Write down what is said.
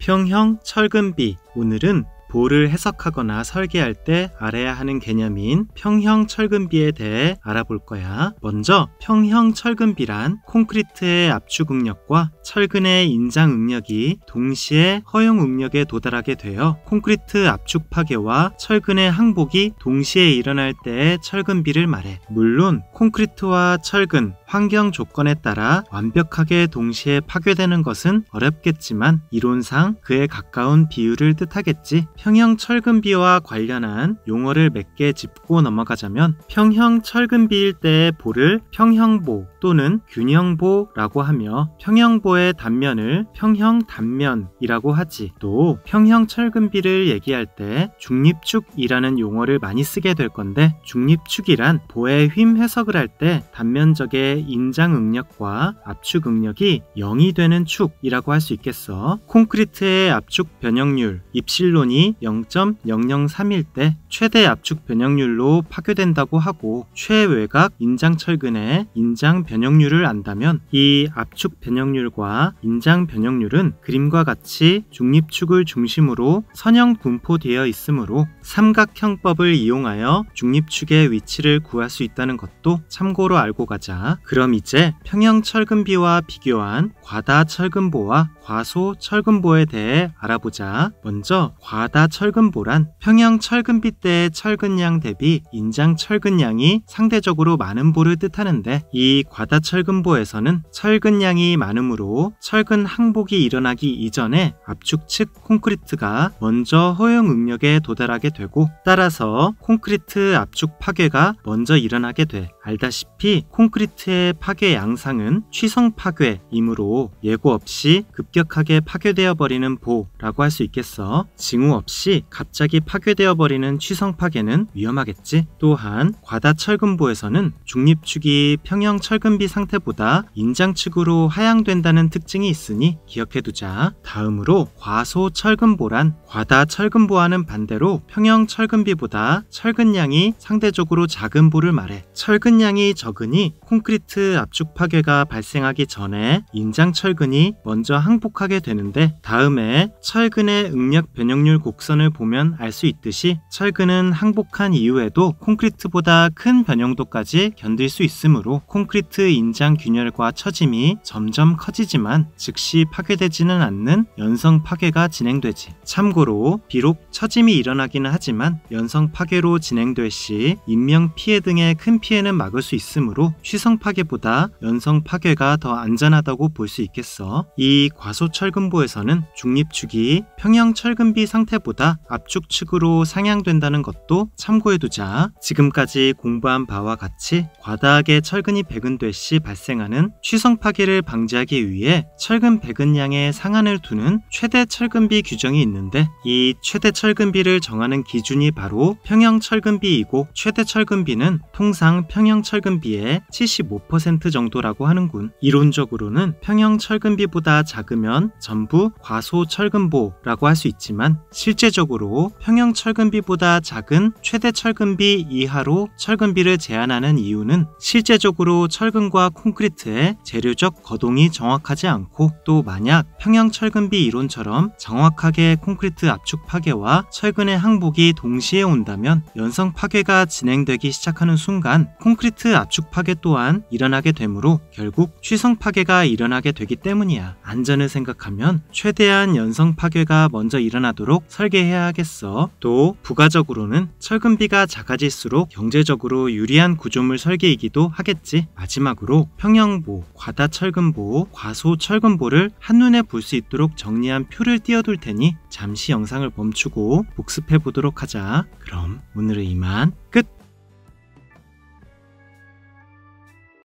평형 철근비 오늘은 볼을 해석하거나 설계할 때 알아야 하는 개념인 평형 철근비에 대해 알아볼 거야. 먼저 평형 철근비란 콘크리트의 압축 응력과 철근의 인장 응력이 동시에 허용 응력에 도달하게 되어 콘크리트 압축 파괴와 철근의 항복이 동시에 일어날 때의 철근비를 말해. 물론 콘크리트와 철근, 환경 조건에 따라 완벽하게 동시에 파괴되는 것은 어렵겠지만 이론상 그에 가까운 비율을 뜻하겠지. 평형 철근비와 관련한 용어를 몇 개 짚고 넘어가자면 평형 철근비일 때의 볼을 평형보 또는 균형보라고 하며 평형보의 단면을 평형 단면이라고 하지. 또 평형 철근비를 얘기할 때 중립축이라는 용어를 많이 쓰게 될 건데 중립축이란 보의 휨 해석을 할 때 단면적의 인장응력과 압축응력이 0이 되는 축이라고 할 수 있겠어. 콘크리트의 압축 변형률 입실론이 0 0 0 3일때 최대 압축 변형률로 파괴된다고 하고 최외각 인장철근의 인장 변형률을 안다면 이 압축 변형률과 인장 변형률은 그림과 같이 중립축을 중심으로 선형 분포되어 있으므로 삼각형법을 이용하여 중립축의 위치를 구할 수 있다는 것도 참고로 알고 가자. 그럼 이제 평형 철근비와 비교한 과다 철근보와 과소 철근보에 대해 알아보자. 먼저 과다 철근보란 평형 철근비 때의 철근량 대비 인장 철근량이 상대적으로 많은 보를 뜻하는데 이 과다 철근보에서는 철근량이 많으므로 철근 항복이 일어나기 이전에 압축 측 콘크리트가 먼저 허용 응력에 도달하게 되고 따라서 콘크리트 압축 파괴가 먼저 일어나게 돼. 알다시피 콘크리트의 현재 파괴 양상은 취성 파괴이므로 예고 없이 급격하게 파괴되어 버리는 보라고 할 수 있겠어. 징후 없이 갑자기 파괴되어 버리는 취성 파괴는 위험하겠지. 또한 과다 철근보에서는 중립축이 평형 철근비 상태보다 인장측으로 하향된다는 특징이 있으니 기억해두자. 다음으로 과소 철근보란 과다 철근보와는 반대로 평형 철근비보다 철근량이 상대적으로 작은 보를 말해. 철근량이 적으니 콘크리트 스트 압축 파괴가 발생하기 전에 인장 철근이 먼저 항복하게 되는데 다음에 철근의 응력 변형률 곡선을 보면 알 수 있듯이 철근은 항복한 이후에도 콘크리트보다 큰 변형도까지 견딜 수 있으므로 콘크리트 인장 균열과 처짐이 점점 커지지만 즉시 파괴되지는 않는 연성 파괴가 진행되지. 참고로 비록 처짐이 일어나기는 하지만 연성 파괴로 진행될 시 인명 피해 등의 큰 피해는 막을 수 있으므로 취성 파괴 파괴보다 연성 파괴가 더 안전하다고 볼 수 있겠어. 이 과소 철근보에서는 중립축이 평형 철근비 상태보다 압축축으로 상향된다는 것도 참고해두자. 지금까지 공부한 바와 같이 과다하게 철근이 배근될 시 발생하는 취성 파괴를 방지하기 위해 철근 배근량의 상한을 두는 최대 철근비 규정이 있는데 이 최대 철근비를 정하는 기준이 바로 평형 철근비이고 최대 철근비는 통상 평형 철근비의 75 5 정도라고 하는군. 이론적으로는 평형 철근비보다 작으면 전부 과소 철근보라고 할 수 있지만 실제적으로 평형 철근비보다 작은 최대 철근비 이하로 철근비를 제한하는 이유는 실제적으로 철근과 콘크리트의 재료적 거동이 정확하지 않고 또 만약 평형 철근비 이론처럼 정확하게 콘크리트 압축 파괴와 철근의 항복이 동시에 온다면 연성 파괴가 진행되기 시작하는 순간 콘크리트 압축 파괴 또한 일어나게 되므로 결국 취성 파괴가 일어나게 되기 때문이야. 안전을 생각하면 최대한 연성 파괴가 먼저 일어나도록 설계해야 하겠어. 또 부가적으로는 철근비가 작아질수록 경제적으로 유리한 구조물 설계이기도 하겠지. 마지막으로 평형보, 과다 철근보, 과소 철근보를 한눈에 볼 수 있도록 정리한 표를 띄워둘 테니 잠시 영상을 멈추고 복습해 보도록 하자. 그럼 오늘은 이만 끝!